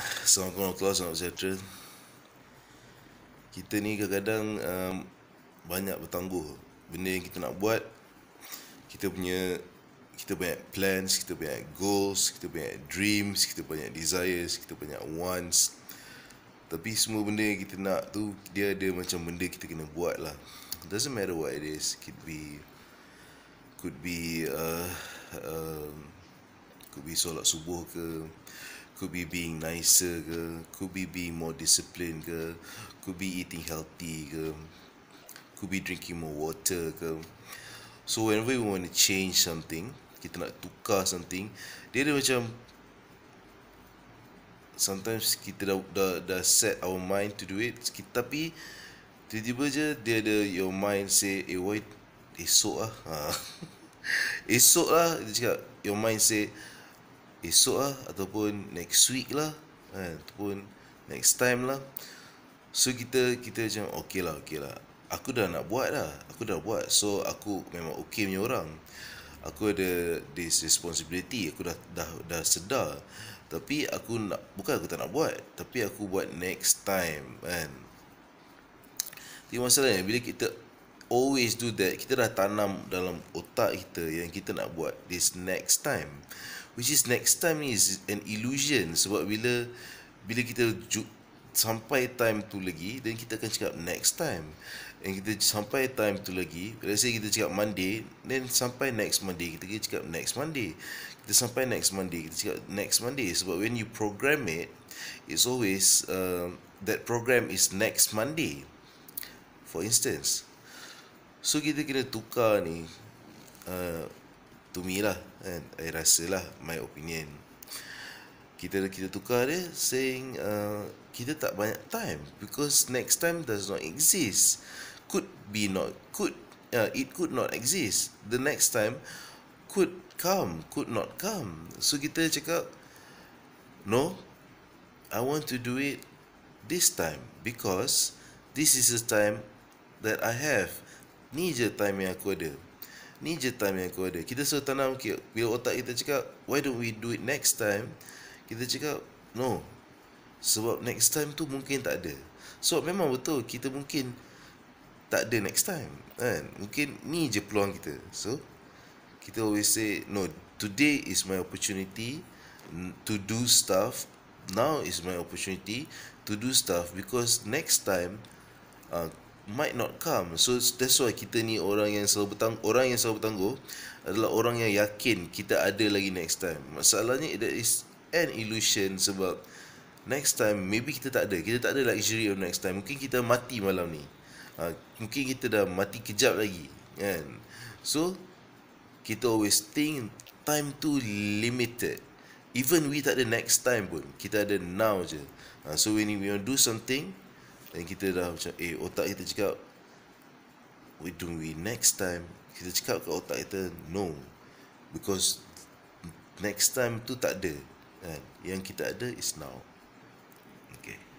kelas warahmatullahi wabarakatuh Kita ni kadang-kadang um, Banyak bertangguh Benda yang kita nak buat Kita punya Kita banyak plans Kita banyak goals Kita banyak dreams Kita banyak desires Kita banyak wants Tapi semua benda yang kita nak tu Dia ada macam benda kita kena buat lah Doesn't matter what it is Could be Could be uh, uh, Could be solat subuh ke could be being nicer ke could be being more disciplined ke could be eating healthy ke could be drinking more water ke so whenever we want to change something kita nak tukar something dia ada macam sometimes kita dah, dah, dah set our mind to do it tapi tiba-tiba je dia ada your mind say eh wait esok lah ha. esok lah dia cakap your mind say esok lah ataupun next week lah eh, ataupun next time lah so kita kita macam ok lah ok lah aku dah nak buat lah, aku dah buat so aku memang ok punya orang aku ada this responsibility aku dah dah dah sedar tapi aku nak bukan aku tak nak buat tapi aku buat next time kan tapi masalahnya bila kita always do that kita dah tanam dalam otak kita yang kita nak buat this next time which is next time is an illusion sebab bila bila kita sampai time tu lagi then kita akan cakap next time and kita sampai time tu lagi let's say kita cakap Monday then sampai next Monday kita akan cakap next Monday kita sampai next Monday kita cakap next Monday sebab when you program it it's always uh, that program is next Monday for instance So kita kira tukar ni uh, To me lah kan? I rasa lah My opinion Kita kita tukar dia Saying uh, Kita tak banyak time Because next time does not exist Could be not Could uh, It could not exist The next time Could come Could not come So kita cakap No I want to do it This time Because This is the time That I have Ni je time yang aku ada Ni je time yang aku ada Kita suruh tanam okay, Bila otak kita cakap Why don't we do it next time Kita cakap No Sebab next time tu mungkin tak ada So memang betul Kita mungkin Tak ada next time kan? Mungkin ni je peluang kita So Kita always say No Today is my opportunity To do stuff Now is my opportunity To do stuff Because next time uh, might not come. So that's why kita ni orang yang selalu bertang orang yang selalu bertanggu adalah orang yang yakin kita ada lagi next time. Masalahnya that is an illusion sebab next time maybe kita tak ada. Kita tak ada luxury of next time. Mungkin kita mati malam ni. Uh, mungkin kita dah mati kejap lagi kan. So kita always think time tu limited. Even we tak ada next time pun, kita ada now je. Uh, so when we want to do something, dan kita dah macam Eh otak kita cakap We do we next time Kita cakap ke otak kita No Because Next time tu tak ada kan? Yang kita ada is now Okay